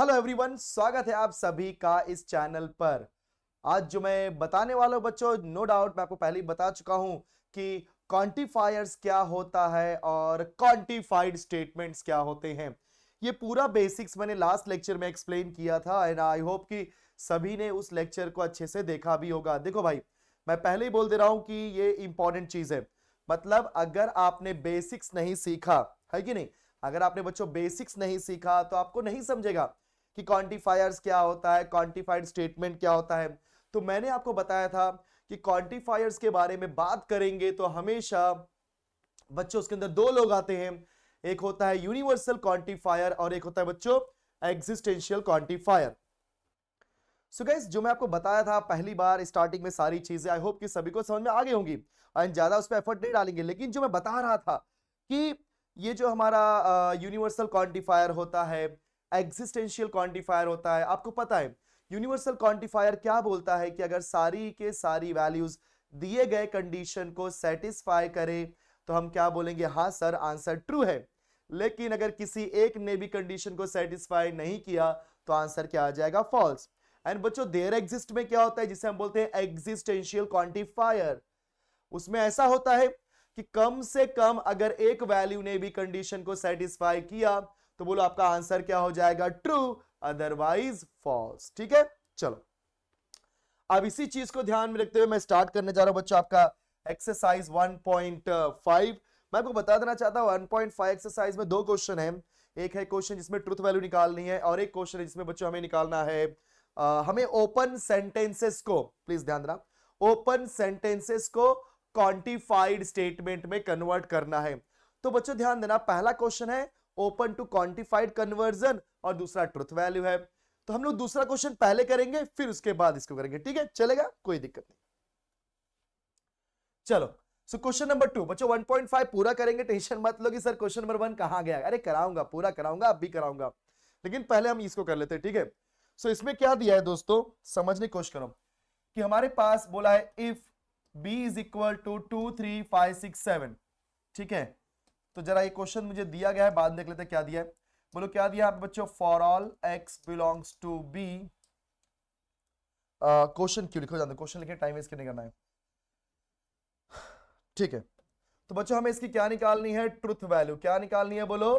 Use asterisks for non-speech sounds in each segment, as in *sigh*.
Hello everyone स्वागत है आप सभी का इस चैनल पर आज जो मैं बताने वाला हूँ बच्चों नो डाउट मैं आपको पहले ही बता चुका हूं कि क्वांटिफायर्स क्या होता है और क्वांटिफाइड स्टेटमेंट्स क्या होते हैं ये पूरा बेसिक्स मैंने लास्ट लेक्चर में एक्सप्लेन किया था एंड आई होप कि सभी ने उस लेक्चर को अच्छे से देखा भी होगा देखो भाई मैं पहले ही बोल दे रहा हूं कि ये इंपॉर्टेंट चीज़ है मतलब अगर आपने बेसिक्स नहीं सीखा है कि नहीं अगर आपने बच्चों बेसिक्स नहीं सीखा तो आपको नहीं समझेगा कि क्वांटिफायर्स क्या होता है क्वांटिफाइड स्टेटमेंट क्या होता है तो मैंने आपको बताया था कि क्वांटिफायर्स के बारे में बात करेंगे तो हमेशा बच्चों उसके अंदर दो लोग आते हैं एक होता है यूनिवर्सल क्वांटिफायर और एक होता है बच्चों एग्जिस्टेंशियल क्वांटिफायर सो so जो मैं आपको बताया था पहली बार स्टार्टिंग में सारी चीजें आई होप कि सभी को समझ में आगे होंगी एंड ज्यादा उस पर एफर्ट नहीं डालेंगे लेकिन जो मैं बता रहा था कि ये जो हमारा यूनिवर्सल क्वांटिफायर होता है एग्जिस्टेंशियल क्वांटिफायर होता है आपको पता है यूनिवर्सल क्वांटिफायर क्या बोलता है कि अगर सारी के सारी वैल्यूज दिए गए कंडीशन को सेटिस्फाई करे तो हम क्या बोलेंगे हाँ सर आंसर ट्रू है लेकिन अगर किसी एक ने भी कंडीशन को सेटिस्फाई नहीं किया तो आंसर क्या आ जाएगा फॉल्स एंड बच्चों देर एग्जिस्ट में क्या होता है जिसे हम बोलते हैं एग्जिस्टेंशियल क्वांटिफायर उसमें ऐसा होता है कि कम से कम अगर एक वैल्यू ने भी कंडीशन को सेटिस्फाई किया तो बोलो आपका आंसर क्या हो जाएगा ट्रू अदरवाइज फॉल्स ठीक है चलो अब इसी चीज को ध्यान में रखते हुए मैं स्टार्ट करने जा रहा हूं बच्चों आपका एक्सरसाइज 1.5 मैं आपको बता देना चाहता हूं 1.5 एक्सरसाइज में दो क्वेश्चन है एक है क्वेश्चन जिसमें ट्रुथ वैल्यू निकालनी है और एक क्वेश्चन है जिसमें बच्चों हमें निकालना है आ, हमें ओपन सेंटेंसेस को प्लीज ध्यान देना ओपन सेंटेंसेस को क्वांटिफाइड स्टेटमेंट में कन्वर्ट करना है तो बच्चों ध्यान देना पहला क्वेश्चन है ओपन टू क्वांटिफाइड कन्वर्जन और दूसरा ट्रुथ वैल्यू है तो हम लोग दूसरा क्वेश्चन पहले करेंगे फिर उसके बाद इसको करेंगे ठीक है चलेगा कोई दिक्कत नहीं चलो सो क्वेश्चन नंबर टू बच्चों 1.5 पूरा करेंगे टेंशन मत लो कि सर क्वेश्चन नंबर वन कहा गया अरे कराऊंगा पूरा कराऊंगा अब भी कराऊंगा लेकिन पहले हम इसको कर लेते हैं ठीक है सो so, इसमें क्या दिया है दोस्तों समझने की कोशिश करो कि हमारे पास बोला है if B is equal to two three five six seven ठीक है तो जरा ये क्वेश्चन मुझे दिया गया है बाद देख लेते हैं क्या दिया है बोलो क्या दिया आप बच्चों for all X belongs to B question क्यों लिखो जाते क्वेश्चन लिखे टाइम वेस्ट करना है ठीक है तो बच्चों हमें इसकी क्या निकालनी है ट्रुथ वैल्यू क्या निकालनी है बोलो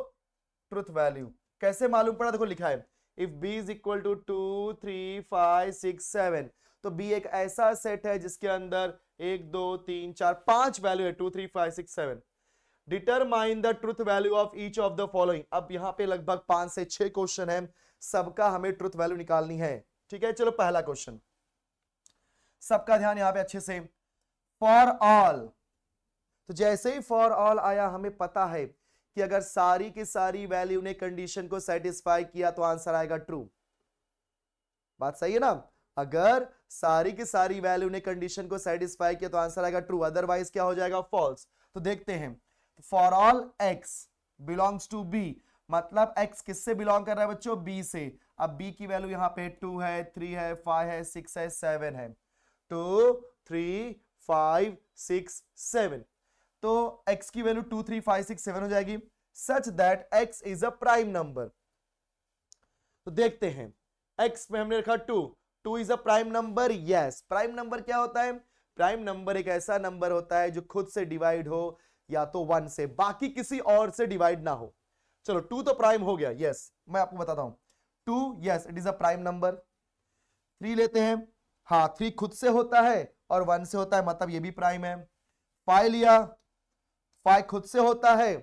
ट्रुथ वैल्यू कैसे मालूम पड़ा देखो लिखा है if B is equal to two three five six seven तो बी एक ऐसा सेट है जिसके अंदर एक दो तीन चार पांच वैल्यू है two three five six seven determine the truth value of each of the following अब यहाँ पे लगभग पांच से छह क्वेश्चन है सबका हमें ट्रुथ वैल्यू निकालनी है ठीक है चलो पहला क्वेश्चन सबका ध्यान यहां पे अच्छे से फॉर ऑल तो जैसे ही फॉर ऑल आया हमें पता है कि अगर सारी की सारी वैल्यू ने कंडीशन को सेटिस्फाई किया तो आंसर आएगा ट्रू बात सही है ना अगर सारी की सारी वैल्यू ने कंडीशन को सेटिस्फाई किया तो आंसर आएगा ट्रू अदरवाइज क्या हो जाएगा फॉल्स तो देखते हैं for all X belongs to B मतलब एक्स किससे बिलोंग कर रहा है बच्चों बी से अब बी की वैल्यू यहाँ पे टू है थ्री है फाइव है सिक्स है सेवन है two three five six seven तो x की value two three five six seven हो जाएगी such that x is a prime number तो देखते हैं x में हमने रखा two two is a prime number yes prime number क्या होता है प्राइम नंबर एक ऐसा नंबर होता है जो खुद से डिवाइड हो या तो वन से बाकी किसी और से डिवाइड ना हो चलो टू तो प्राइम हो गया यस मैं आपको बताता हूं two yes it is a prime number three लेते हैं हाँ थ्री खुद से होता है और वन से होता है मतलब ये भी प्राइम है फाइव लिया फाइव खुद से होता है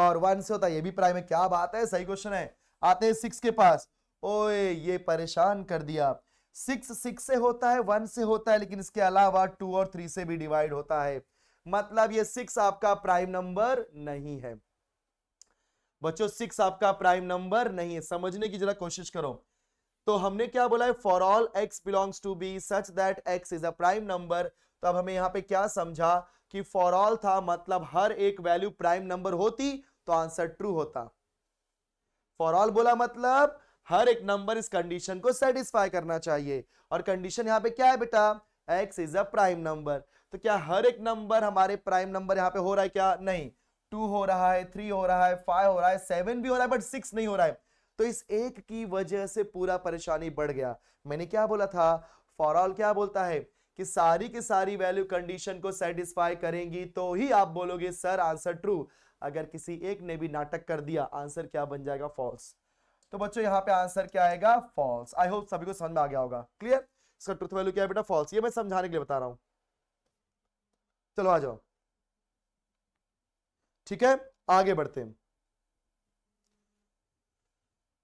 और वन से होता है ये भी प्राइम है क्या बात है सही क्वेश्चन है आते हैं सिक्स के पास ओए ये परेशान कर दिया सिक्स सिक्स से होता है वन से होता है लेकिन इसके अलावा टू और थ्री से भी डिवाइड होता है मतलब ये सिक्स आपका प्राइम नंबर नहीं है बच्चों सिक्स आपका प्राइम नंबर नहीं है समझने की जरा कोशिश करो तो हमने क्या बोला है for all X belongs to B such that X is a prime number तो अब हमें यहां पे क्या समझा कि फॉर ऑल था मतलब हर एक वैल्यू प्राइम नंबर होती तो आंसर ट्रू होता फॉर ऑल बोला मतलब हर एक नंबर इस कंडीशन को सेटिस्फाई करना चाहिए और कंडीशन यहां पे क्या है बेटा x is a prime number तो क्या हर एक नंबर हमारे प्राइम नंबर यहाँ पे हो रहा है क्या नहीं टू हो रहा है थ्री हो रहा है फाइव हो रहा है सेवन भी हो रहा है बट सिक्स नहीं हो रहा है तो इस एक की वजह से पूरा परेशानी बढ़ गया मैंने क्या बोला था फॉर ऑल क्या बोलता है कि सारी की सारी वैल्यू कंडीशन को सेटिस्फाई करेंगी तो ही आप बोलोगे सर आंसर ट्रू अगर किसी एक ने भी नाटक कर दिया आंसर क्या बन जाएगा फॉल्स तो बच्चों यहाँ पे आंसर क्या आएगा फॉल्स आई होप सभी को समझ में आ गया होगा क्लियर इसका ट्रुथ वैल्यू क्या है बेटा फॉल्स ये मैं समझाने के लिए बता रहा हूँ चलो आ जाओ ठीक है आगे बढ़ते हैं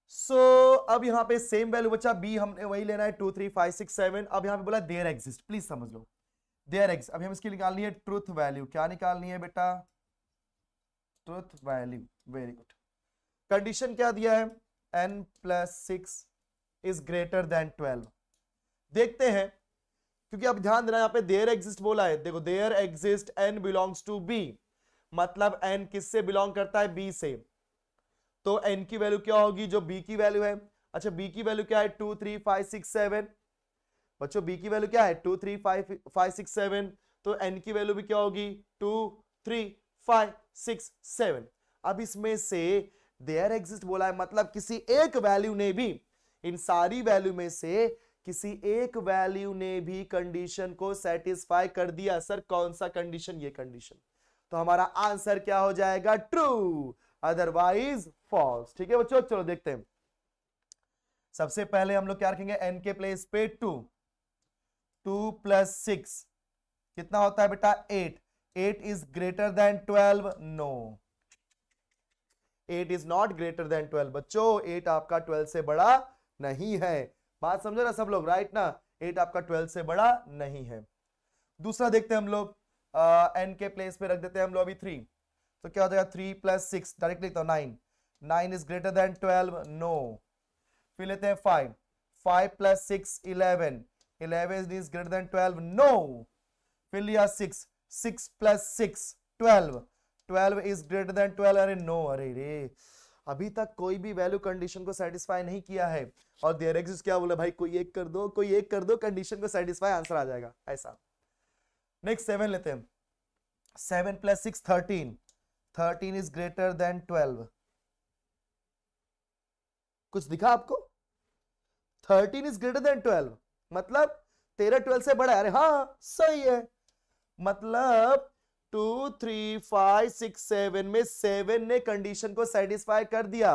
सो so, अब यहां पे सेम वैल्यू बच्चा बी हमने वही लेना है two three five six seven अब यहां पे बोला देयर एग्जिस्ट प्लीज समझ लो देयर एग्जिस्ट अभी हम इसकी निकालनी है ट्रूथ वैल्यू क्या निकालनी है बेटा truth value very good condition क्या दिया है n plus six is greater than twelve देखते हैं क्योंकि आप ध्यान देना यहाँ पे देयर एग्जिस्ट बोला है देखो there exist n belongs to B मतलब एन किससे बिलोंग करता है बी से तो एन की वैल्यू क्या होगी जो बी की वैल्यू है अच्छा बी की वैल्यू क्या है two three five six seven बच्चों बी की वैल्यू क्या है two three five five six seven तो एन की वैल्यू भी क्या होगी two three five six seven अब इसमें से देयर एग्जिस्ट बोला है मतलब किसी एक वैल्यू ने भी इन सारी वैल्यू में से किसी एक वैल्यू ने भी कंडीशन को सेटिस्फाई कर दिया सर कौन सा कंडीशन ये कंडीशन तो हमारा आंसर क्या हो जाएगा ट्रू अदरवाइज फॉल्स ठीक है बच्चों चलो देखते हैं सबसे पहले हम लोग क्या रखेंगे एन के प्लेस पे टू टू प्लस सिक्स कितना होता है बेटा eight eight is greater than twelve no eight is not greater than twelve बच्चों एट आपका ट्वेल्व से बड़ा नहीं है बात समझो ना सब लोग राइट ना एट आपका ट्वेल्थ से बड़ा नहीं है दूसरा देखते हैं हम लोग एन के प्लेस पे रख देते हैं हम लोग अभी थ्री तो क्या हो जाएगा थ्री प्लस सिक्स डायरेक्ट लिखता हूँ nine nine is greater than twelve no फिर लेते हैं five five plus six eleven eleven is greater than twelve no फिर लिया six six plus six twelve twelve is greater than twelve अरे no अरे रे अभी तक कोई भी वैल्यू कंडीशन को सेटिस्फाई नहीं किया है और देयर एग्जिस्ट क्या बोला भाई कोई एक कर दो कोई एक कर दो कंडीशन को सेटिस्फाई आंसर आ जाएगा ऐसा नेक्स्ट सेवन लेते हैं seven plus six thirteen thirteen is greater than twelve कुछ दिखा आपको thirteen is greater than twelve मतलब तेरह ट्वेल्व से बड़ा अरे हाँ सही है मतलब two three five six seven में सेवन ने कंडीशन को सेटिस्फाई कर दिया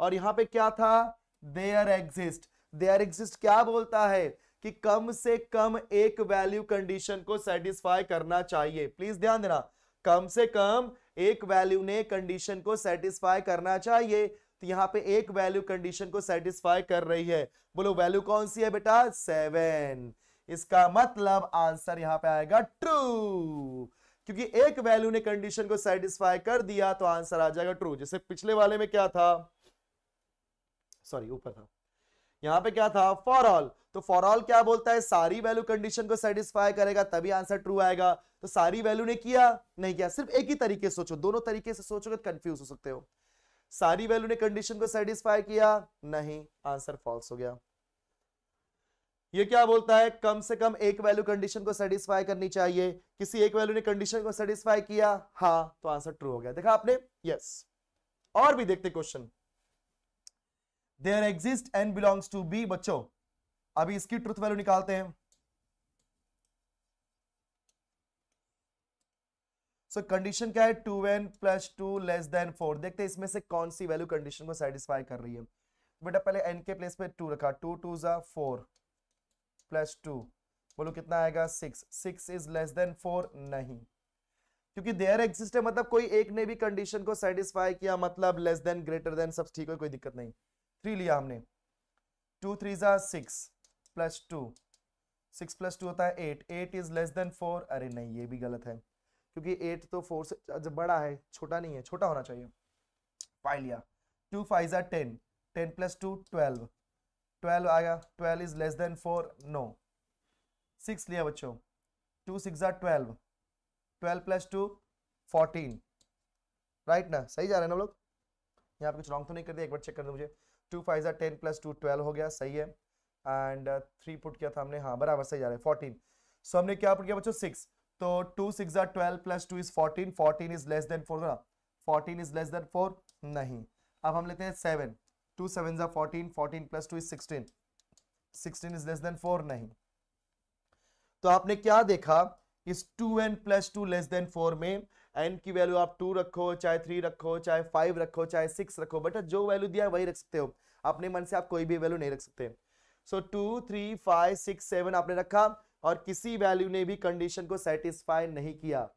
और यहां पे क्या था देयर एग्जिस्ट देयर एग्जिस्ट क्या बोलता है कि कम से कम एक वैल्यू कंडीशन को सेटिस्फाई करना चाहिए प्लीज ध्यान देना कम से कम एक वैल्यू ने कंडीशन को सेटिस्फाई करना चाहिए तो यहां पे एक वैल्यू कंडीशन को सेटिस्फाई कर रही है बोलो वैल्यू कौन सी है बेटा सेवन इसका मतलब आंसर यहाँ पे आएगा ट्रू क्योंकि एक वैल्यू ने कंडीशन को सेटिस्फाई कर दिया तो आंसर आ जाएगा ट्रू जैसे पिछले वाले में क्या था सॉरी ऊपर था यहां पे क्या था फॉर ऑल तो फॉर ऑल क्या बोलता है सारी वैल्यू कंडीशन को सेटिस्फाई करेगा तभी आंसर ट्रू आएगा तो सारी वैल्यू ने किया नहीं किया सिर्फ एक ही तरीके से सोचो दोनों तरीके से सोचोगे तो कंफ्यूज हो सकते हो सारी वैल्यू ने कंडीशन को सेटिस्फाई किया नहीं आंसर फॉल्स हो गया ये क्या बोलता है कम से कम एक वैल्यू कंडीशन को सेटिस्फाई करनी चाहिए किसी एक वैल्यू ने कंडीशन को सेटिस्फाई किया हाँ तो आंसर ट्रू हो गया देखा आपने यस और भी देखते question there exist and belongs to B बच्चों अभी इसकी ट्रुथ वैल्यू निकालते हैं सो so, कंडीशन क्या है two n plus two less than four देखते हैं इसमें से कौन सी वैल्यू कंडीशन को सेटिस्फाई कर रही है बेटा पहले एन के प्लेस पे टू रखा टू टू जा फोर प्लस टू बोलो कितना आएगा six six is less than four नहीं क्योंकि देयर एग्जिस्ट है मतलब कोई एक ने भी कंडीशन को सेटिस्फाई किया मतलब लेस देन ग्रेटर देन सब ठीक है कोई दिक्कत नहीं थ्री लिया हमने टू थ्री जा six plus two six plus two होता है eight eight is less than four अरे नहीं ये भी गलत है क्योंकि एट तो फोर से जब बड़ा है छोटा नहीं है छोटा होना चाहिए फाइव लिया टू फाइव जा ten ten plus two twelve twelve आया twelve is less than four no six लिया बच्चों two six are twelve twelve plus two fourteen right ना सही जा रहे हैं ना लोग यहाँ पे कुछ रॉन्ग तो नहीं कर दिया एक बार चेक कर दो मुझे टू फाइव ज़ा टेन प्लस टू ट्वेल्व हो गया सही है एंड थ्री पुट किया था हमने हाँ बराबर सही जा रहा है फोर्टीन सो so, हमने क्या पुट किया बच्चों सिक्स तो two six are twelve plus two is fourteen fourteen is less than four ना fourteen is less than four नहीं अब हम लेते हैं सेवन टू सेवन ज़ा fourteen fourteen plus two is sixteen sixteen is less than four नहीं तो आपने क्या देखा इस two n plus two less than four में एन की वैल्यू आप टू रखो चाहे थ्री रखो चाहे फाइव रखो चाहे सिक्स रखो बेटा जो वैल्यू दिया है वही रख सकते हो अपने मन से आप कोई भी वैल्यू नहीं रख सकते so two three five six seven आपने रखा और किसी वैल्यू ने भी कंडीशन को सेटिस्फाई नहीं किया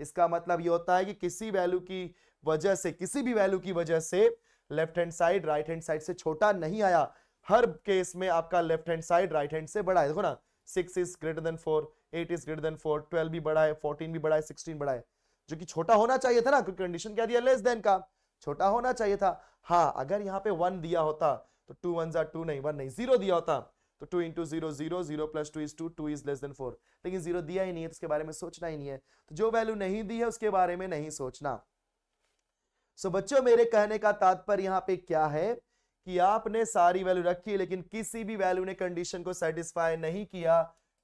इसका मतलब ये होता है कि किसी वैल्यू की वजह से किसी भी वैल्यू की वजह से left hand side right hand side से छोटा नहीं आया हर केस में आपका left hand side right hand से बड़ा है देखो ना six is greater than four eight is greater than four twelve भी बड़ा है फोर्टीन भी बड़ा है सिक्सटीन बड़ा है जो कि छोटा होना चाहिए था ना क्योंकि कंडीशन क्या दिया लेस देन का छोटा होना चाहिए था हाँ अगर यहाँ पे वन दिया होता तो टू वन जा टू नहीं वन नहीं जीरो दिया होता तो two into zero zero zero plus two is two two is less than four लेकिन जीरो दिया ही नहीं है तो उसके बारे में सोचना ही नहीं है तो जो वैल्यू नहीं दी है उसके बारे में नहीं सोचना सो बच्चों मेरे कहने का तात्पर्य यहाँ पे क्या है कि आपने सारी वैल्यू रखी लेकिन किसी भी वैल्यू ने कंडीशन को सेटिस्फाई नहीं किया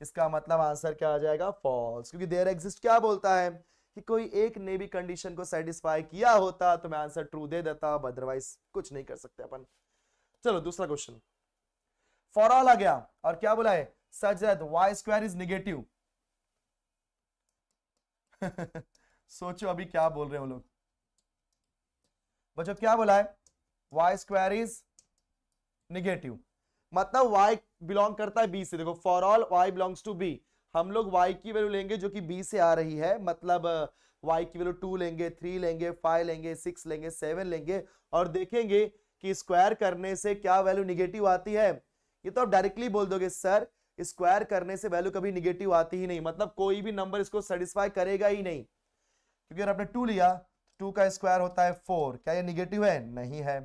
इसका मतलब आंसर क्या आ जाएगा फॉल्स क्योंकि देयर एग्जिस्ट क्या बोलता है कि कोई एक ने भी कंडीशन को सेटिस्फाई किया होता तो मैं आंसर ट्रू दे देता अदरवाइज कुछ नहीं कर सकते अपन चलो दूसरा क्वेश्चन फॉर ऑल आ गया और क्या बोला है such that y square is negative सोचो अभी क्या बोल रहे हो लोग बच्चों क्या बोला है वाई स्क्वायर इज निगेटिव मतलब वाई बिलोंग करता है बी से देखो for all y belongs to B हम लोग वाई की वैल्यू लेंगे जो कि बी से आ रही है मतलब वाई uh, की वैल्यू टू लेंगे थ्री लेंगे फाइव लेंगे सिक्स लेंगे सेवन लेंगे और देखेंगे कि स्क्वायर करने से क्या वैल्यू निगेटिव आती है ये तो आप डायरेक्टली बोल दोगे सर स्क्वायर करने से वैल्यू कभी निगेटिव आती ही नहीं मतलब कोई भी नंबर इसको सेटिस्फाई करेगा ही नहीं क्योंकि अगर आपने टू लिया टू का स्क्वायर होता है फोर क्या ये निगेटिव है नहीं है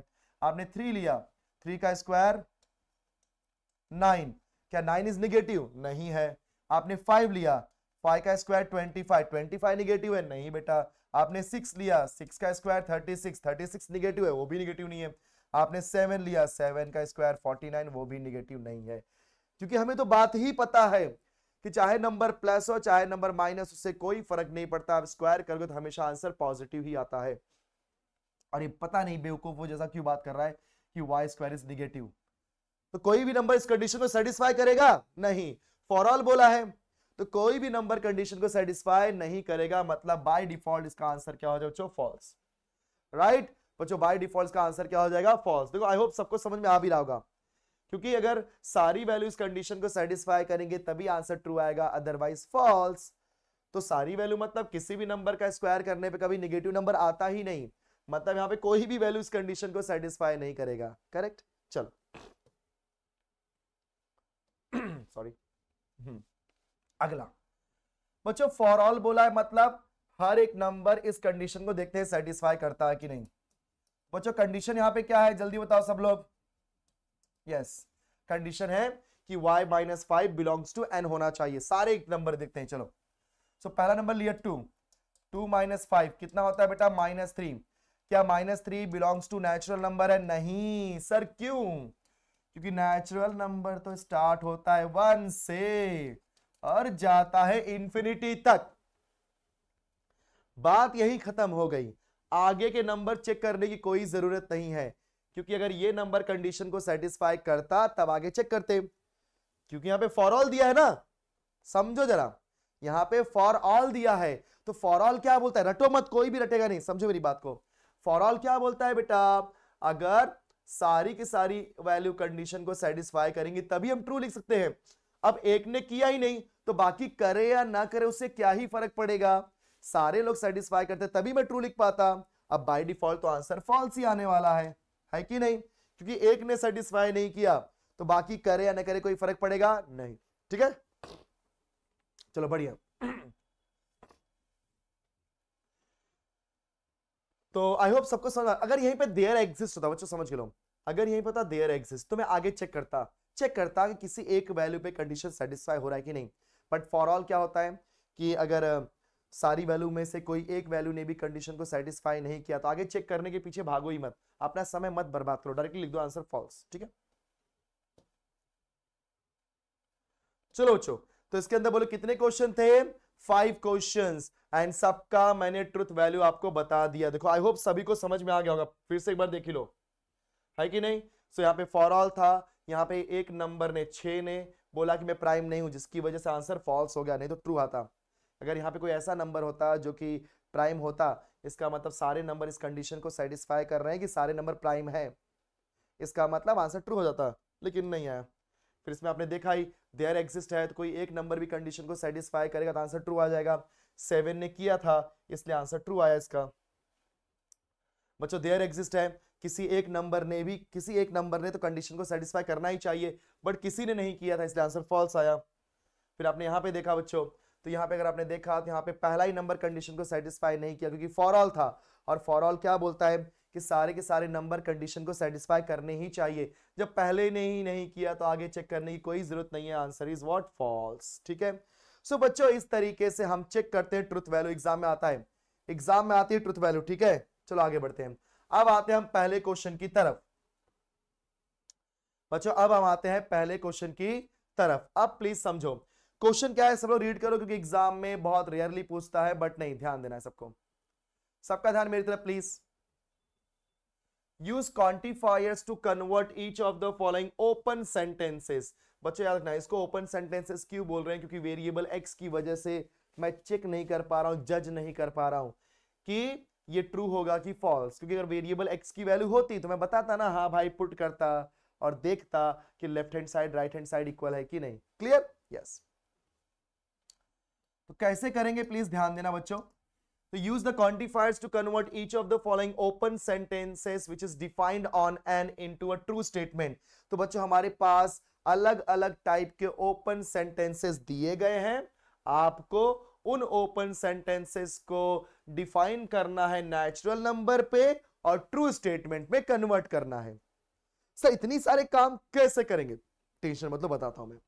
आपने थ्री लिया थ्री का स्क्वायर नाइन क्या नाइन इज निगेटिव नहीं है आपने फाइव लिया फाइव का square twenty five twenty five negative है नहीं बेटा आपने सिक्स लिया सिक्स का square thirty six thirty six negative है वो भी निगेटिव नहीं है आपने सेवन लिया सेवन का स्क्वायर फोर्टी नाइन वो भी निगेटिव नहीं है क्योंकि हमें तो बात ही पता है कि चाहे नंबर प्लस हो चाहे नंबर माइनस उससे कोई फर्क नहीं पड़ता आप स्क्वायर करोगे तो हमेशा आंसर पॉजिटिव ही आता है और ये पता नहीं बेवकूफ वो जैसा क्यों बात कर रहा है कि वाई स्क्वायर इज निगेटिव तो कोई भी नंबर इस कंडीशन को सेटिस्फाई करेगा नहीं फॉर ऑल बोला है तो कोई भी नंबर कंडीशन को सेटिस्फाई नहीं करेगा मतलब बाय डिफॉल्ट इसका आंसर क्या हो जाए बच्चों फॉल्स राइट बच्चों बाय डिफॉल्ट का आंसर क्या हो जाएगा फॉल्स देखो आई होप सबको समझ में आ भी रहा होगा क्योंकि अगर सारी वैल्यूज कंडीशन को सेटिस्फाई करेंगे तभी आंसर ट्रू आएगा अदरवाइज फॉल्स तो सारी वैल्यू मतलब किसी भी नंबर का स्क्वायर करने पे कभी निगेटिव नंबर आता ही नहीं मतलब यहाँ पे कोई भी वैल्यू इस कंडीशन को सेटिस्फाई नहीं करेगा करेक्ट चलो सॉरी *clears throat* हम्म। अगला बच्चों फॉर ऑल बोला है मतलब हर एक नंबर इस कंडीशन को देखते हैं सेटिस्फाई करता है कि नहीं बच्चों कंडीशन यहाँ पे क्या है जल्दी बताओ सब लोग यस कंडीशन है कि y minus five belongs to N होना चाहिए सारे एक नंबर देखते हैं चलो सो so, पहला नंबर लिया टू टू माइनस फाइव कितना होता है बेटा माइनस थ्री क्या minus three belongs to natural number है नहीं सर क्यों क्योंकि नेचुरल नंबर तो स्टार्ट होता है वन से और जाता है इंफिनिटी तक बात यही खत्म हो गई आगे के नंबर चेक करने की कोई जरूरत नहीं है क्योंकि अगर ये नंबर कंडीशन को सेटिस्फाई करता तब आगे चेक करते क्योंकि यहां पे फॉर ऑल दिया है ना समझो जरा यहां पे फॉर ऑल दिया है तो फॉर ऑल क्या बोलता है रटो मत कोई भी रटेगा नहीं समझो मेरी बात को फॉर ऑल क्या बोलता है बेटा अगर सारी की सारी वैल्यू कंडीशन को सेटिस्फाई करेंगी तभी हम ट्रू लिख सकते हैं अब एक ने किया ही नहीं तो बाकी करे या ना करे उससे क्या ही फर्क पड़ेगा सारे लोग सेटिस्फाई करते तभी मैं ट्रू लिख पाता अब बाय डिफॉल्ट तो आंसर फॉल्स ही आने वाला है है कि नहीं क्योंकि एक ने सेटिस्फाई नहीं किया तो बाकी करे या ना करे कोई फर्क पड़ेगा नहीं ठीक है चलो बढ़िया तो आई होप सबको समझ अगर यहीं पे देयर एग्जिस्ट होता बच्चों समझ लो अगर यहीं पता देयर एग्जिस्ट तो मैं आगे चेक करता चेक करता कि किसी एक वैल्यू पे कंडीशन सेटिस्फाई हो रहा है कि नहीं बट फॉर ऑल क्या होता है कि अगर सारी वैल्यू में से कोई एक वैल्यू ने भी कंडीशन को सेटिस्फाई नहीं किया तो आगे चेक करने के पीछे भागो ही मत अपना समय मत बर्बाद करो डायरेक्टली लिख दो आंसर फॉल्स ठीक है चलो चो तो इसके अंदर बोलो कितने क्वेश्चन थे फाइव क्वेश्चन एंड सबका मैंने ट्रुथ वैल्यू आपको बता दिया देखो आई होप सभी को समझ में आ गया होगा फिर से एक बार देख लो है कि नहीं सो so, यहाँ पे फॉर ऑल था यहाँ पे एक नंबर ने छः ने बोला कि मैं प्राइम नहीं हूं जिसकी वजह से आंसर फॉल्स हो गया नहीं तो ट्रू आता अगर यहाँ पे कोई ऐसा नंबर होता जो कि प्राइम होता इसका मतलब सारे नंबर इस कंडीशन को सेटिस्फाई कर रहे हैं कि सारे नंबर प्राइम है इसका मतलब आंसर ट्रू हो जाता लेकिन नहीं आया फिर इसमें आपने देखा ही देयर एग्जिस्ट है तो कोई एक नंबर भी कंडीशन को सेटिस्फाई करेगा तो आंसर ट्रू आ जाएगा सेवन ने किया था इसलिए आंसर ट्रू आया इसका बच्चों देयर एग्जिस्ट है किसी एक नंबर ने भी किसी एक नंबर ने तो कंडीशन को सेटिस्फाई करना ही चाहिए बट किसी ने नहीं किया था इसलिए आंसर फॉल्स आया फिर आपने यहाँ पे देखा बच्चों तो यहाँ पे अगर आपने देखा तो यहाँ पे पहला ही नंबर कंडीशन को सेटिस्फाई नहीं किया क्योंकि फॉर ऑल था और फॉर ऑल क्या बोलता है कि सारे के सारे नंबर कंडीशन को सेटिस्फाई करने ही चाहिए जब पहले ने ही नहीं किया तो आगे चेक करने की कोई जरूरत नहीं है आंसर इज वॉट फॉल्स ठीक है सो so, बच्चों इस तरीके से हम चेक करते हैं ट्रुथ वैल्यू एग्जाम में आता है एग्जाम में आती है ट्रुथ वैल्यू ठीक है चलो आगे बढ़ते हैं अब आते हैं हम पहले क्वेश्चन की तरफ बच्चों अब हम आते हैं पहले क्वेश्चन की तरफ अब प्लीज समझो क्वेश्चन क्या है सब लोग रीड करो क्योंकि एग्जाम में बहुत रेयरली पूछता है बट नहीं ध्यान देना है सबको सबका ध्यान मेरी तरफ please use quantifiers to convert each of the following open sentences बच्चों याद रखना इसको ओपन सेंटेंसेस क्यों बोल रहे हैं क्योंकि वेरिएबल एक्स की वजह से मैं चेक नहीं कर पा रहा हूं जज नहीं कर पा रहा हूं कि ये ट्रू होगा कि फॉल्स क्योंकि अगर वेरिएबल एक्स की वैल्यू होती तो मैं बताता ना हाँ भाई पुट करता और देखता कि left hand side right hand side equal है कि नहीं क्लियर यस yes. तो कैसे करेंगे प्लीज ध्यान देना बच्चों तो use the quantifiers to convert each of the following open sentences which is defined on N into a true statement तो बच्चों हमारे पास अलग अलग टाइप के ओपन सेंटेंसेस दिए गए हैं आपको उन ओपन सेंटेंसेस को डिफाइन करना है नेचुरल नंबर पे और ट्रू स्टेटमेंट में कन्वर्ट करना है सर इतनी सारे काम कैसे करेंगे टेंशन मतलब बताता हूं मैं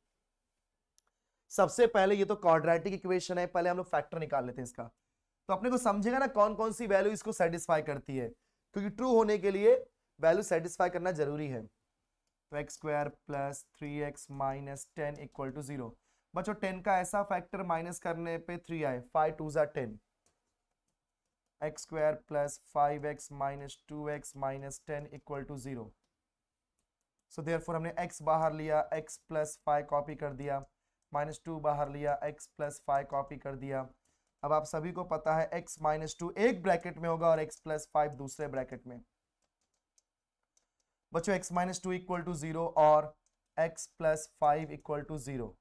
सबसे पहले ये तो क्वाड्रेटिक इक्वेशन है पहले हम लोग फैक्टर निकाल लेते हैं इसका तो अपने को समझेगा ना कौन कौन सी वैल्यू इसको सेटिस्फाई करती है क्योंकि ट्रू होने के लिए वैल्यू सेटिस्फाई करना जरूरी है तो x square plus three x minus ten equal to zero बच्चों टेन का ऐसा फैक्टर माइनस करने पे थ्री आए फाइव टू ज़ा ten x square plus five x minus two x minus ten equal to zero so therefore हमने x बाहर लिया एक्स प्लस फाइव कॉपी कर दिया माइनस टू बाहर लिया एक्स प्लस फाइव कॉपी कर दिया अब आप सभी को पता है एक्स माइनस टू एक ब्रैकेट में होगा और एक्स प्लस फाइव दूसरे ब्रैकेट में बच्चों x minus two equal to zero और x plus five equal to zero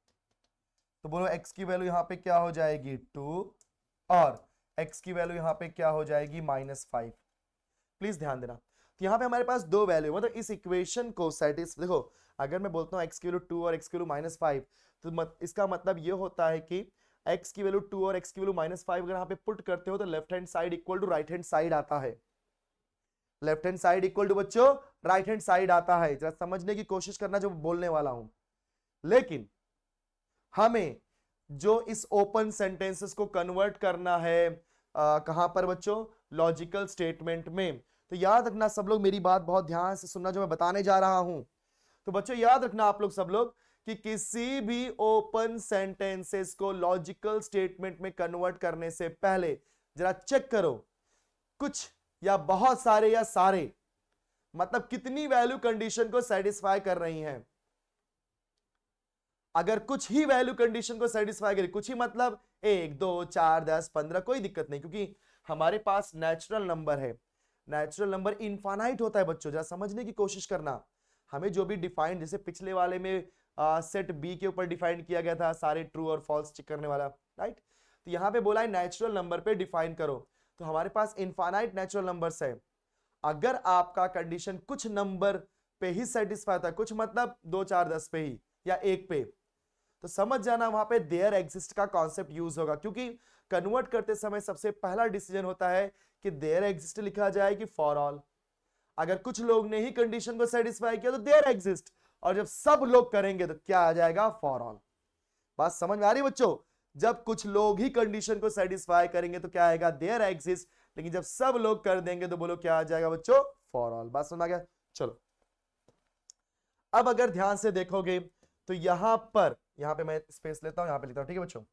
तो बोलो एक्स की वैल्यू यहाँ पे क्या हो जाएगी टू और एक्स की वैल्यू यहाँ पे क्या हो जाएगी माइनस फाइव प्लीज ध्यान देना यहाँ पे हमारे पास दो वैल्यू मतलब इस इक्वेशन को सेटिस देखो अगर मैं बोलता हूँ एक्स की वैल्यू टू और एक्स की वैल्यू माइनस फाइव तो मत, इसका मतलब ये होता है कि एक्स की वैल्यू टू और एक्स की वैल्यू माइनस फाइव अगर यहाँ पे पुट करते हो तो left hand side equal to right hand side आता है left hand side equal to बच्चों राइट हैंड साइड आता है जरा समझने की कोशिश करना जो बोलने वाला हूं लेकिन हमें जो इस ओपन सेंटेंसेस को कन्वर्ट करना है आ, कहां पर बच्चों लॉजिकल स्टेटमेंट में तो याद रखना सब लोग मेरी बात बहुत ध्यान से सुनना जो मैं बताने जा रहा हूं तो बच्चों याद रखना आप लोग सब लोग कि किसी भी ओपन सेंटेंसेस को लॉजिकल स्टेटमेंट में कन्वर्ट करने से पहले जरा चेक करो कुछ या बहुत सारे या सारे मतलब कितनी वैल्यू कंडीशन को सेटिस्फाई कर रही हैं अगर कुछ ही वैल्यू कंडीशन को सेटिस्फाई करे कुछ ही मतलब एक दो चार दस पंद्रह कोई दिक्कत नहीं क्योंकि हमारे पास नेचुरल नंबर है नेचुरल नंबर इनफाइनाइट होता है बच्चों जरा समझने की कोशिश करना हमें जो भी डिफाइंड जैसे पिछले वाले में आ, सेट बी के ऊपर डिफाइंड किया गया था सारे ट्रू और फॉल्स चेक करने वाला राइट तो यहाँ पे बोला है नेचुरल नंबर पे डिफाइन करो तो हमारे पास इनफाइनाइट नेचुरल नंबर है अगर आपका कंडीशन कुछ नंबर पे ही सेटिस्फाई होता है कुछ मतलब दो चार दस पे ही या एक पे तो समझ जाना वहां पे देयर एग्जिस्ट का कॉन्सेप्ट यूज होगा क्योंकि कन्वर्ट करते समय सबसे पहला डिसीजन होता है कि देयर एग्जिस्ट लिखा जाए कि फॉर ऑल अगर कुछ लोग ने ही कंडीशन को सेटिस्फाई किया तो देयर एग्जिस्ट और जब सब लोग करेंगे तो क्या आ जाएगा फॉर ऑल बात समझ में आ रही बच्चों जब कुछ लोग ही कंडीशन को सेटिस्फाई करेंगे तो क्या आएगा देयर एग्जिस्ट लेकिन जब सब लोग कर देंगे तो बोलो क्या आ जाएगा बच्चों फॉर ऑल बात समझ आ गया चलो अब अगर ध्यान से देखोगे तो यहां पर यहां पे मैं स्पेस लेता हूं यहां पे लिखता हूं ठीक है बच्चों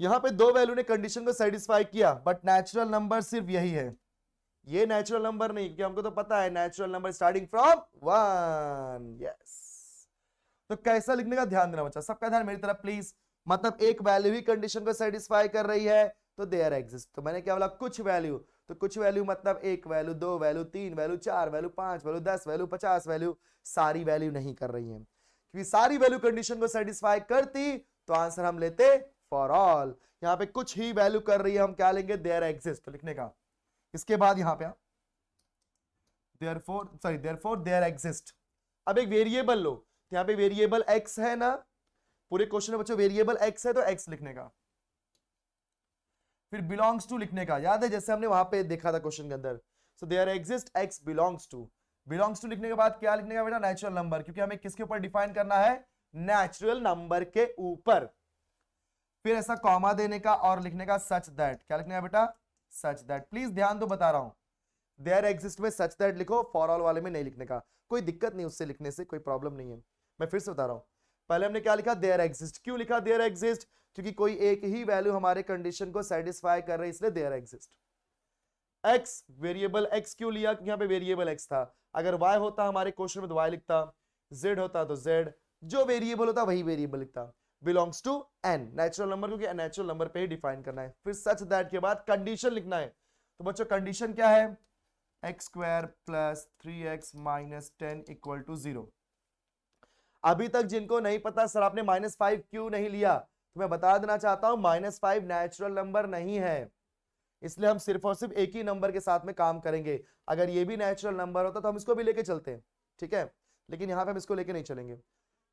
यहां पे दो वैल्यू ने कंडीशन को सेटिस्फाई किया बट नेचुरल नंबर सिर्फ यही है ये नेचुरल नंबर नहीं क्योंकि हमको तो पता है natural number starting from one yes तो कैसा लिखने का ध्यान देना बच्चा सबका ध्यान मेरी तरफ प्लीज मतलब एक वैल्यू ही कंडीशन को सेटिस्फाई कर रही है तो दे आर एग्जिस्ट तो मैंने क्या बोला कुछ वैल्यू तो कुछ वैल्यू मतलब एक वैल्यू दो वैल्यू तीन वैल्यू चार वैल्यू पांच वैल्यू दस वैल्यू पचास वैल्यू सारी वैल्यू नहीं कर रही है क्योंकि सारी वैल्यू कंडीशन को सेटिस्फाई करती तो आंसर हम लेते फॉर ऑल यहाँ पे कुछ ही वैल्यू कर रही है हम क्या लेंगे देयर एग्जिस्ट लिखने का इसके बाद यहाँ पे आप therefore sorry therefore there exist अब एक वेरिएबल लो तो यहाँ पे वेरिएबल एक्स है ना पूरे क्वेश्चन में बच्चों वेरिएबल एक्स है तो एक्स लिखने का फिर बिलोंग्स टू लिखने का याद है जैसे हमने वहां पे देखा था क्वेश्चन के अंदर so there exist x belongs to belongs to लिखने के बाद क्या लिखने का बेटा नेचुरल नंबर क्योंकि हमें किसके ऊपर डिफाइन करना है नेचुरल नंबर के ऊपर फिर ऐसा कॉमा देने का और लिखने का सच दैट क्या लिखने का बेटा सच दैट प्लीज ध्यान दो बता रहा हूं देयर एग्जिस्ट में सच दैट लिखो फॉर ऑल वाले में नहीं लिखने का कोई दिक्कत नहीं उससे लिखने से कोई प्रॉब्लम नहीं है मैं फिर से बता रहा हूं पहले हमने क्या लिखा देयर एग्जिस्ट क्यों लिखा देयर एग्जिस्ट क्योंकि कोई एक ही वैल्यू हमारे कंडीशन को सेटिस्फाई कर रही है इसलिए there exist x variable x क्यों लिया क्योंकि यहाँ पे वेरिएबल एक्स था अगर वाई होता हमारे क्वेश्चन में तो वाई लिखता जेड होता तो जेड जो वेरिएबल होता वही वेरिएबल लिखता belongs to N natural number क्योंकि नेचुरल नंबर पे ही डिफाइन करना है फिर सच दैट के बाद कंडीशन लिखना है तो बच्चों कंडीशन क्या है x square plus three x minus ten equal to zero अभी तक जिनको नहीं पता सर आपने माइनस फाइव क्यों नहीं लिया तो मैं बता देना चाहता हूं माइनस फाइव नेचुरल नंबर नहीं है इसलिए हम सिर्फ और सिर्फ एक ही नंबर के साथ में काम करेंगे अगर ये भी नेचुरल नंबर होता तो हम इसको भी लेके चलते हैं ठीक है लेकिन यहां पे हम इसको लेके नहीं चलेंगे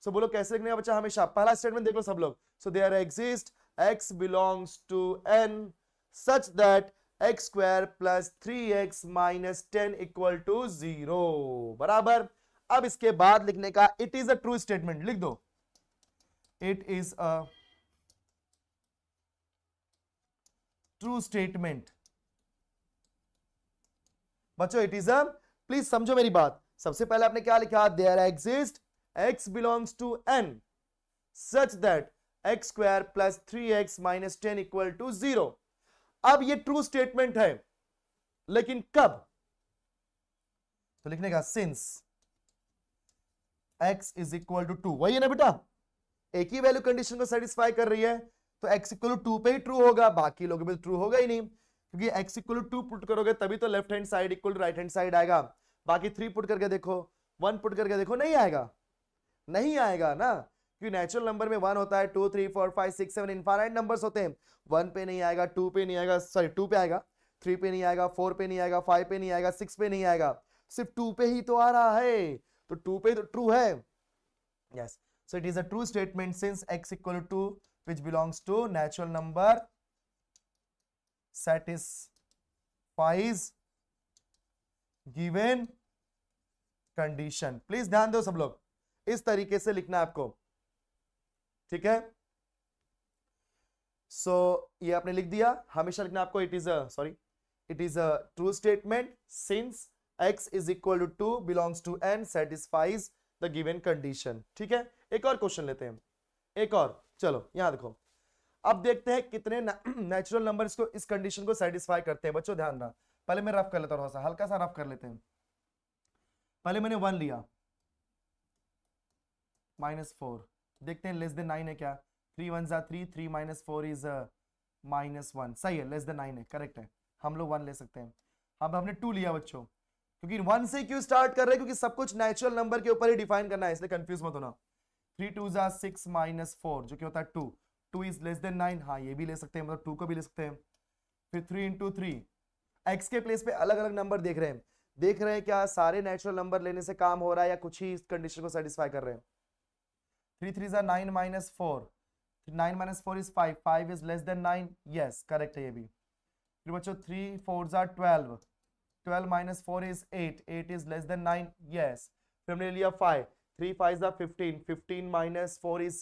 सो बोलो कैसे लिखने का बच्चा हमेशा पहला स्टेटमेंट देख लो सब लोग so there exist x belongs to N such that x square plus three x minus ten equal to zero बराबर अब इसके बाद लिखने का it is a true statement लिख दो it is a true statement बच्चों इट इज अ प्लीज समझो मेरी बात सबसे पहले आपने क्या लिखा there exist x belongs to n such that x square plus 3x minus ten equal to zero अब ये ट्रू स्टेटमेंट है लेकिन कब तो लिखने का since x is equal to two वही है ना बेटा एक ही वैल्यू कंडीशन को सेटिस्फाई कर रही है तो x इक्वल टू पे ही ट्रू होगा बाकी लोगों में ट्रू होगा ही नहीं क्योंकि x इक्वल टू पुट करोगे तभी तो left hand side equal right hand side आएगा बाकी थ्री पुट करके देखो वन पुट करके देखो नहीं आएगा नहीं आएगा ना क्योंकि नेचुरल नंबर में वन होता है two three four five six seven infinite numbers होते हैं वन पे नहीं आएगा टू पे नहीं आएगा सॉरी टू पे आएगा थ्री पे नहीं आएगा फोर पे नहीं आएगा फाइव पे नहीं आएगा सिक्स पे नहीं आएगा सिर्फ टू पे ही तो आ रहा है तो टू पे तो ट्रू है yes so it is a true statement since x equal to which belongs to natural number satisfies given condition please ध्यान दो सब लोग इस तरीके से लिखना है आपको ठीक है सो so, ये आपने लिख दिया हमेशा लिखना आपको it is a sorry it is a true statement since x is equal to two belongs to n satisfies the given condition ठीक है एक और क्वेश्चन लेते हैं एक और चलो यहां देखो अब देखते हैं कितने नेचुरल नंबर्स *clears throat* को इस कंडीशन को सेटिस्फाई करते हैं बच्चों ध्यान रहा पहले मैं रफ कर लेता हूँ हल्का सा रफ कर लेते हैं पहले मैंने वन लिया माइनस फोर देखते हैं लेस देन नाइन है क्या थ्री वन ज़ा three three minus four is minus one सही है लेस देन नाइन है करेक्ट है हम लोग वन ले सकते हैं अब हमने टू लिया बच्चों क्योंकि वन से क्यों स्टार्ट कर रहे हैं क्योंकि सब कुछ नेचुरल नंबर के ऊपर ही डिफाइन करना है इसलिए कंफ्यूज मत होना थ्री टू ज़ा सिक्स माइनस फोर जो कि होता है two two is less than nine हाँ ये भी ले सकते हैं मतलब टू को भी ले सकते हैं फिर थ्री इंटू थ्री एक्स के प्लेस पे अलग अलग नंबर देख रहे हैं देख रहे हैं क्या सारे नेचुरल नंबर लेने से काम हो रहा है या कुछ ही इस कंडीशन को सेटिस्फाई कर रहे हैं थ्री थ्री ज़ा nine minus four nine minus four is five five is less than nine yes correct है ये भी फिर बच्चों थ्री फोर ज़ा twelve twelve minus four is eight eight is less than nine yes फिर हमने लिया फाइव थ्री फाइव ज़ा fifteen fifteen minus four is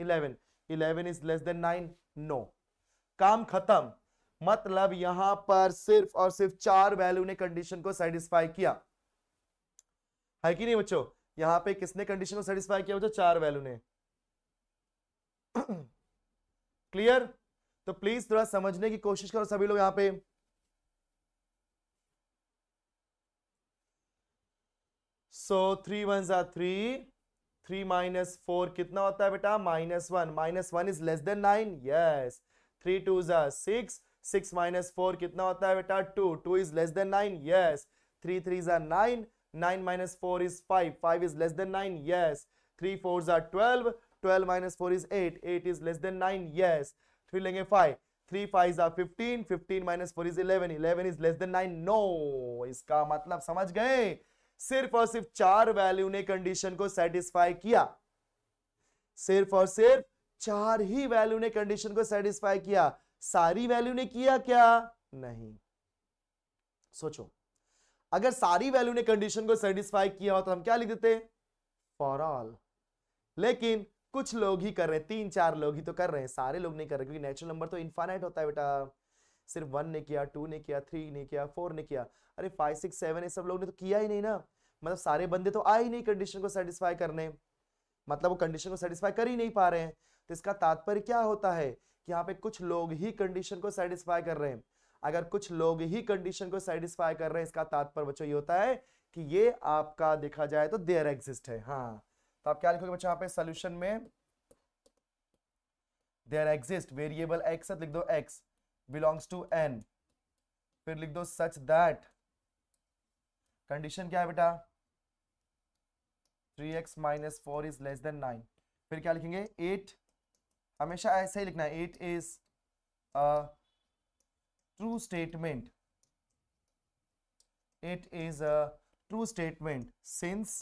eleven eleven is less than nine no काम खत्म मतलब यहां पर सिर्फ और सिर्फ चार वैल्यू ने कंडीशन को सेटिस्फाई किया है कि नहीं बच्चों यहां पे किसने कंडीशन को सेटिस्फाई किया बच्चों चार वैल्यू ने क्लियर तो प्लीज थोड़ा समझने की कोशिश करो सभी लोग यहां पे सो थ्री वन जा थ्री थ्री माइनस फोर कितना होता है बेटा minus one minus one is less than nine yes three two जा सिक्स सिक्स माइनस फोर कितना होता है बेटा two two is less than nine yes three three जा nine 9 minus 4 is 5. 5 is less than 9. Yes. 3 fours are 12. 12 minus 4 is 8. 8 is less than 9. Yes. 3 लेंगे 5. 3 five are 15. 15 minus 4 is 11. 11 is less than 9. No इसका मतलब समझ गए सिर्फ और सिर्फ चार वैल्यू ने कंडीशन को सेटिस्फाई किया सिर्फ और सिर्फ चार ही वैल्यू ने कंडीशन को सेटिस्फाई किया सारी वैल्यू ने किया क्या नहीं सोचो अगर सारी वैल्यू ने कंडीशन को सेटिस्फाई किया हो तो हम क्या लिख देते फॉर ऑल लेकिन कुछ लोग ही कर रहे हैं तीन चार लोग ही तो कर रहे हैं सारे लोग नहीं कर रहे क्योंकि नेचुरल नंबर तो इन्फाइनाइट होता है बेटा सिर्फ वन ने किया टू ने किया थ्री ने किया फोर ने किया अरे फाइव सिक्स सेवन ये सब लोग ने तो किया ही नहीं ना मतलब सारे बंदे तो आए ही नहीं कंडीशन को सेटिस्फाई करने मतलब वो कंडीशन को सेटिस्फाई कर ही नहीं पा रहे हैं तो इसका तात्पर्य क्या होता है कि यहाँ पे कुछ लोग ही कंडीशन को सेटिस्फाई कर रहे हैं अगर कुछ लोग ही कंडीशन को सेटिस्फाई कर रहे हैं इसका तात्पर्य बच्चों ये होता है कि ये आपका देखा जाए तो देयर एग्जिस्ट है हाँ तो आप क्या लिखोगे बच्चों पे सोल्यूशन में देयर एग्जिस्ट वेरिएबल एक्स लिख दो एक्स बिलोंग्स टू एन फिर लिख दो सच दैट कंडीशन क्या है बेटा three x minus four is less than nine फिर क्या लिखेंगे एट हमेशा ऐसे ही लिखना है it is true statement it is a true statement since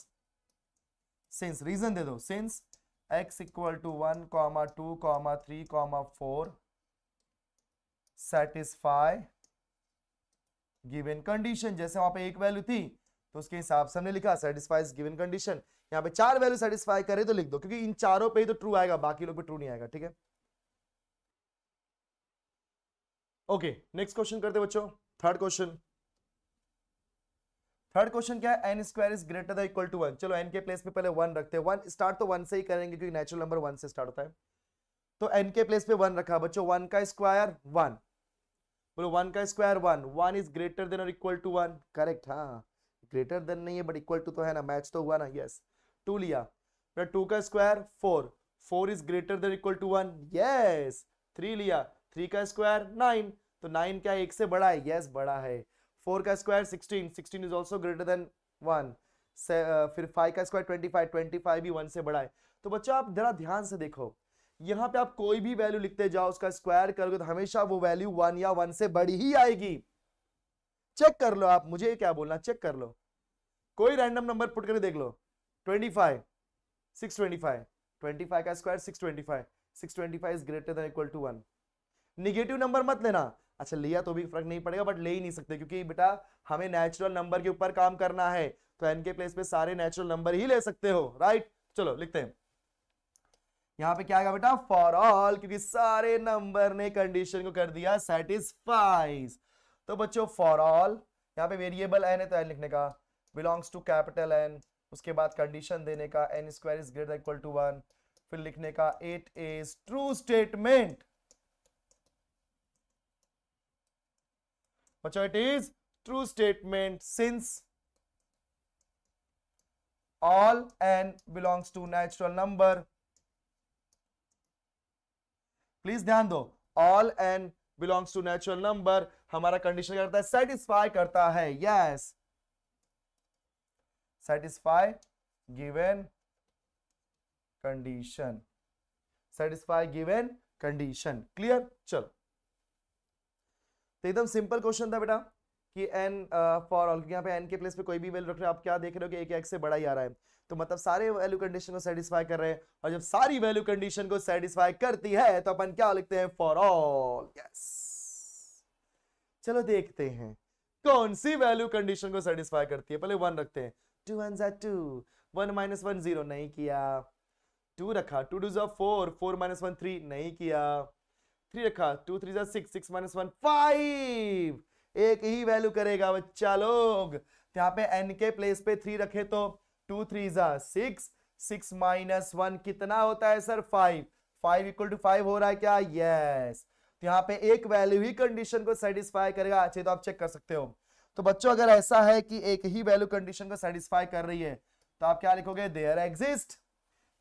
since reason दे दो since x equal to 1 comma 2 comma 3 comma 4 satisfy given condition जैसे वहां पे एक वैल्यू थी तो उसके हिसाब से हमने लिखा सेटिस्फाइज गिवन कंडीशन यहां पे चार वैल्यू सेटिस्फाई करे तो लिख दो क्योंकि इन चारों पे ही तो ट्रू आएगा बाकी लोग पे ट्रू नहीं आएगा ठीक है ओके नेक्स्ट क्वेश्चन करते बच्चों थर्ड क्वेश्चन थर्ड क्वेश्चन क्या है n square is greater than equal to one चलो एन के प्लेस पे पहले वन रखते हैं वन स्टार्ट तो वन से ही करेंगे क्योंकि नेचुरल नंबर वन से स्टार्ट होता है तो एन के प्लेस पे वन रखा बच्चों वन का स्क्वायर वन बोलो वन का square one one is greater than और इक्वल टू वन करेक्ट हाँ ग्रेटर देन नहीं है बट इक्वल टू तो है ना मैच तो हुआ ना यस टू लिया टू का square four four is greater than equal to one yes three लिया थ्री का स्क्वायर नाइन तो नाइन क्या एक से बड़ा है यस yes, बड़ा है फोर का square sixteen sixteen is also greater than one फिर फाइव का square twenty five twenty five भी वन से बड़ा है तो बच्चों आप जरा ध्यान से देखो यहाँ पे आप कोई भी वैल्यू लिखते जाओ उसका स्क्वायर करोगे तो हमेशा वो वैल्यू वन या वन से बड़ी ही आएगी चेक कर लो आप मुझे क्या बोलना चेक कर लो कोई रैंडम नंबर पुट करके देख लो twenty five six twenty five twenty five का square six twenty five six twenty five is greater than equal to one negative number मत लेना अच्छा लिया तो भी फर्क नहीं पड़ेगा बट ले ही नहीं सकते क्योंकि बेटा हमें नेचुरल नंबर के ऊपर काम करना है तो एन के प्लेस पे सारे नेचुरल नंबर ही ले सकते हो राइट चलो लिखते हैं यहाँ पे क्या आएगा बेटा फॉर ऑल क्योंकि सारे नंबर ने कंडीशन को कर दिया सेटिस्फाइज तो बच्चों फॉर ऑल यहाँ पे वेरिएबल एन है तो एन लिखने का बिलोंग्स टू कैपिटल एन उसके बाद कंडीशन देने का n square is greater equal to one फिर लिखने का it is true statement But it is true statement since all n belongs to natural number please ध्यान दो all n belongs to natural number हमारा condition क्या करता है satisfy करता है yes satisfy given condition satisfy given condition clear चलो तो एकदम सिंपल क्वेश्चन था बेटा कि एन फॉर ऑल यहाँ पे एन के प्लेस पे कोई भी वैल्यू रख रहे हो आप क्या देख रहे हो कि एक एक्स से बड़ा ही आ रहा है तो मतलब सारे वैल्यू कंडीशन को सेटिस्फाई कर रहे हैं और जब सारी वैल्यू कंडीशन को सेटिस्फाई करती है तो अपन क्या लिखते हैं फॉर ऑल यस चलो देखते हैं कौन सी वैल्यू कंडीशन को सेटिस्फाई करती है पहले वन रखते हैं टू वन जै two one minus one zero नहीं किया टू रखा टू टू जो four four minus one three नहीं किया थ्री रखा टू थ्री जार six six minus one five एक ही वैल्यू करेगा बच्चा लोग यहाँ पे एन के प्लेस पे थ्री रखे तो टू थ्री जा सिक्स सिक्स माइनस वन कितना होता है sir five five equal to five हो रहा है क्या यस तो यहाँ पे एक वैल्यू ही कंडीशन को सेटिस्फाई करेगा अच्छे तो आप चेक कर सकते हो तो बच्चों अगर ऐसा है कि एक ही वैल्यू कंडीशन को सेटिस्फाई कर रही है तो आप क्या लिखोगे देयर एग्जिस्ट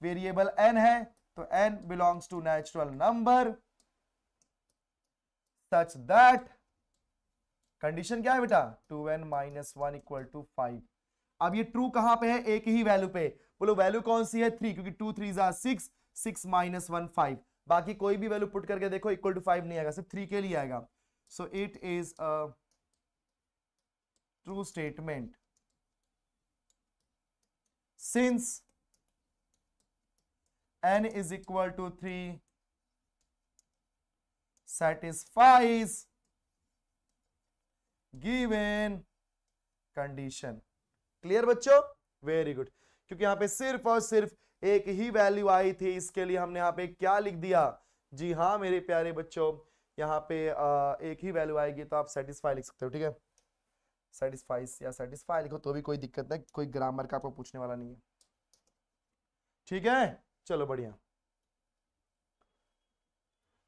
वेरिएबल एन है तो n belongs to natural number such that condition क्या है बेटा two n minus one equal to five अब ये ट्रू कहां पे है एक ही वैल्यू पे बोलो वैल्यू कौन सी है थ्री क्योंकि two three six six minus one five बाकी कोई भी वैल्यू पुट करके देखो इक्वल टू फाइव नहीं आएगा सिर्फ थ्री के लिए आएगा so it is a true statement since n is equal to three satisfies given condition clear बच्चों वेरी गुड क्योंकि यहां पे सिर्फ और सिर्फ एक ही वैल्यू आई थी इसके लिए हमने यहां पे क्या लिख दिया जी हाँ मेरे प्यारे बच्चों यहाँ पे एक ही वैल्यू आएगी तो आप सेटिस्फाई लिख सकते हो ठीक है सेटिस्फाइज या सेटिस्फाई लिखो तो भी कोई दिक्कत नहीं कोई ग्रामर का आपको पूछने वाला नहीं है ठीक है चलो बढ़िया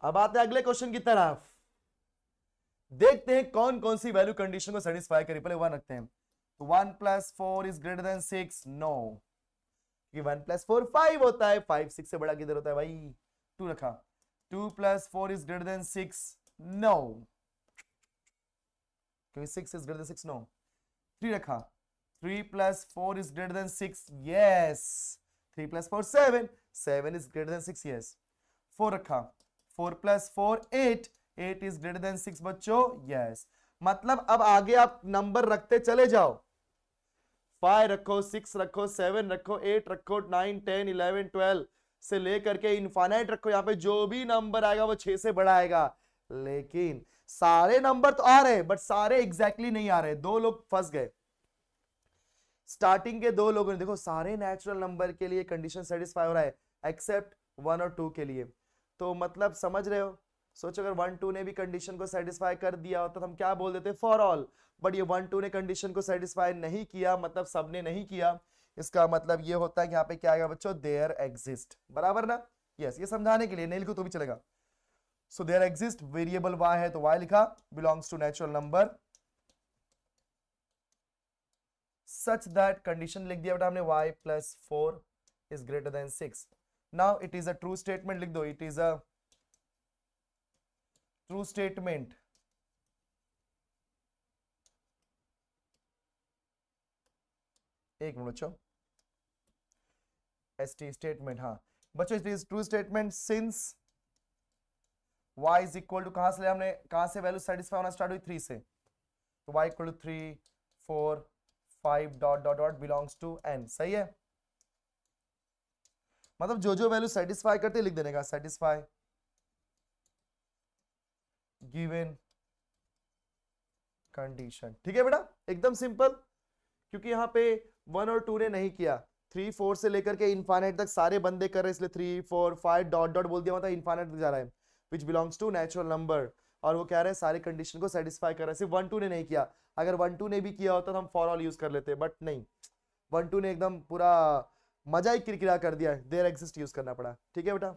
अब आते हैं अगले क्वेश्चन की तरफ देखते हैं कौन कौन सी वैल्यू कंडीशन को सेटिस्फाई करी पहले वन रखते हैं तो one plus four is greater than six no क्योंकि वन प्लस फोर फाइव होता है फाइव सिक्स से बड़ा किधर होता है भाई टू रखा two plus four is greater than six no क्योंकि six is greater than six no three रखा three plus four is greater than six yes three plus four seven seven is greater than six yes four रखा four plus four eight eight is greater than six बच्चों yes मतलब अब आगे आप number रखते चले जाओ फाइव रखो सिक्स रखो सेवन रखो एट रखो नाइन टेन इलेवन ट्वेल्व से लेकर के इन्फानाइट रखो यहाँ पे जो भी नंबर आएगा वो छह से बड़ा आएगा लेकिन सारे नंबर तो आ रहे हैं बट सारे एग्जैक्टली exactly नहीं आ रहे दो लोग फंस गए स्टार्टिंग के दो लोगों ने देखो सारे नेचुरल नंबर के लिए कंडीशन सेटिस्फाई हो रहा है एक्सेप्ट वन और टू के लिए तो मतलब समझ रहे हो सोचो अगर वन टू ने भी कंडीशन को सेटिस्फाई कर दिया होता तो हम क्या बोल देते फॉर ऑल बट ये वन टू ने कंडीशन को सेटिस्फाई नहीं किया मतलब सबने नहीं किया इसका मतलब ये होता है यहाँ पे क्या आएगा बच्चों देयर एग्जिस्ट बराबर ना यस yes, ये समझाने के लिए नहीं लिखो तो भी चलेगा so there exist variable y है तो वाई लिखा belongs to natural number such that condition लिख दिया बेटा हमने y plus four is greater than six now it is a true statement लिख दो it is a true statement एक मिनट बच्चों एस टी स्टेटमेंट हाँ बच्चों it is true statement since y is equal to कहां से लिया हमने कहां से वैल्यू सेटिस्फाई होना स्टार्ट हुई थ्री से तो y equal to three four five dot dot dot belongs to n सही है मतलब जो जो वैल्यू सेटिस्फाई करते लिख देने का सेटिस्फाई गिवन कंडीशन ठीक है बेटा एकदम सिंपल क्योंकि यहां पे वन और टू ने नहीं किया थ्री फोर से लेकर के इन्फाइनाइट तक सारे बंदे कर रहे इसलिए three four five dot dot बोल दिया मतलब इन्फाइनाइट जा रहा है which belongs to natural number और वो कह रहे हैं सारे कंडीशन को सेटिस्फाई कर रहे हैं सिर्फ वन टू ने नहीं किया अगर वन टू ने भी किया होता तो हम फॉर ऑल यूज कर लेते बट नहीं वन टू ने एकदम पूरा मजा ही किरकिरा कर दिया देर एग्जिस्ट यूज करना पड़ा ठीक है बेटा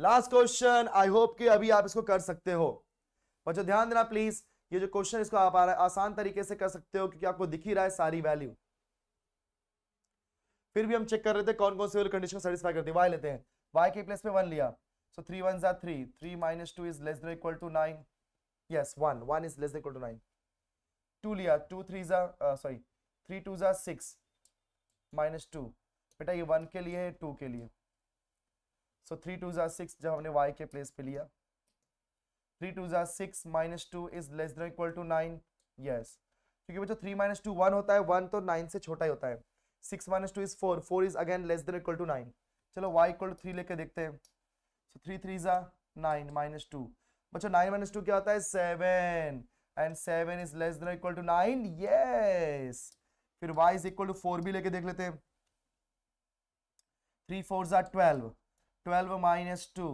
लास्ट क्वेश्चन आई होप कि अभी आप इसको कर सकते हो बच्चों ध्यान देना प्लीज ये जो क्वेश्चन इसको आप आ रहा है आसान तरीके से कर सकते हो क्योंकि आपको दिख ही रहा है सारी वैल्यू फिर भी हम चेक कर रहे थे कौन कौन से कंडीशन सेटिस्फाई करते वाई लेते हैं वाई के प्लेस में वन लिया सो थ्री वन जै three three minus two is less equal to nine yes one one is less equal to nine two लिया टू थ्री जा सॉरी थ्री टू जा सिक्स माइनस टू बेटा ये one के लिए है टू के लिए सो थ्री टू जार सिक्स जब हमने वाई के प्लेस पे लिया थ्री टू जार six minus two is less than equal to nine yes क्योंकि बच्चों थ्री माइनस टू वन होता है वन तो नाइन से छोटा ही होता है six minus two is four four is again less than equal to nine चलो वाई इक्वल टू थ्री लेके देखते हैं सो थ्री थ्री ज़ा नाइन माइनस टू बच्चों नाइन माइनस टू क्या होता है seven and seven is less than equal to nine yes फिर y is equal to four भी लेके देख लेते हैं थ्री फोर जार twelve twelve minus two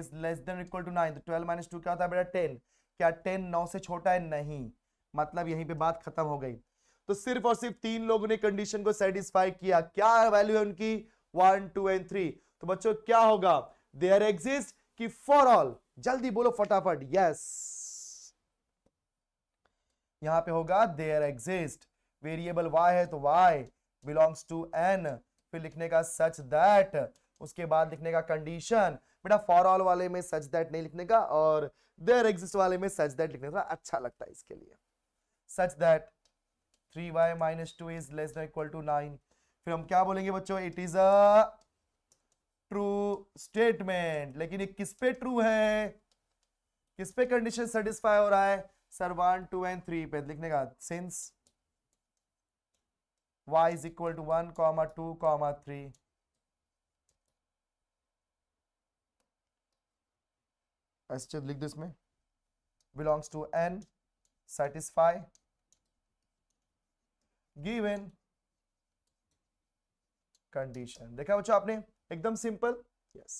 is less than equal to nine twelve minus two क्या होता है बेटा टेन क्या टेन नौ से छोटा है नहीं मतलब यहीं पे बात खत्म हो गई तो सिर्फ और सिर्फ तीन लोगों ने कंडीशन को सेटिस्फाई किया क्या वैल्यू है उनकी वन टू एंड थ्री तो बच्चों क्या होगा देयर एग्जिस्ट कि फॉर ऑल जल्दी बोलो फटाफट यस यहां पे होगा देयर एग्जिस्ट वेरिएबल वाई है तो वाई बिलोंग्स टू एन फिर लिखने का सच दैट उसके बाद लिखने का कंडीशन बेटा फॉर ऑल वाले में सच दैट नहीं लिखने का और देयर एग्जिस्ट वाले में सच दैट लिखने का अच्छा लगता है इसके लिए such that three y minus two is less equal to nine फिर हम क्या बोलेंगे बच्चों it is a true statement लेकिन ये किस पे ट्रू है किस पे कंडीशन सेटिस्फाई हो रहा है sir one two and three पे लिखने का since y is equal to 1 comma 2 comma 3 ऐसे लिख दो इसमें belongs to n satisfy given condition देखा बच्चों आपने एकदम सिंपल यस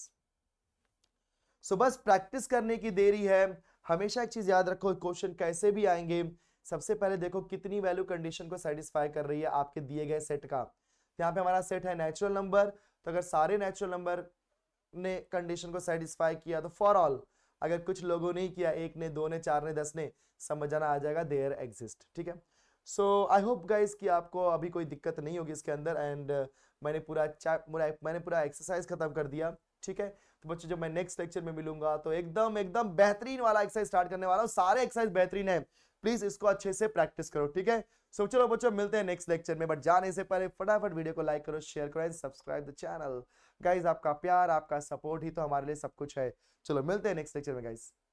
सो बस प्रैक्टिस करने की देरी है हमेशा एक चीज याद रखो क्वेश्चन कैसे भी आएंगे सबसे पहले देखो कितनी वैल्यू कंडीशन को सेटिस्फाई कर रही है आपके दिए गए सेट का यहाँ पे हमारा सेट है नेचुरल नंबर तो अगर सारे नेचुरल नंबर ने कंडीशन को सेटिस्फाई किया तो फॉर ऑल अगर कुछ लोगों ने किया एक ने दो ने चार ने दस ने समझ आना आ जाएगा देयर एग्जिस्ट ठीक है सो आई होप गाइज कि आपको अभी कोई दिक्कत नहीं होगी इसके अंदर एंड uh, मैंने पूरा चैप मैंने पूरा एक्सरसाइज खत्म कर दिया ठीक है तो बच्चों जब मैं नेक्स्ट लेक्चर में मिलूंगा तो एकदम एकदम बेहतरीन वाला एक्सरसाइज स्टार्ट करने वाला हूँ सारे एक्सरसाइज बेहतरीन है प्लीज इसको अच्छे से प्रैक्टिस करो ठीक है सो चलो बच्चों मिलते हैं नेक्स्ट लेक्चर में बट जाने से पहले फटाफट वीडियो को लाइक करो शेयर करो and subscribe the channel guys आपका प्यार आपका सपोर्ट ही तो हमारे लिए सब कुछ है चलो मिलते हैं नेक्स्ट लेक्चर में गाइज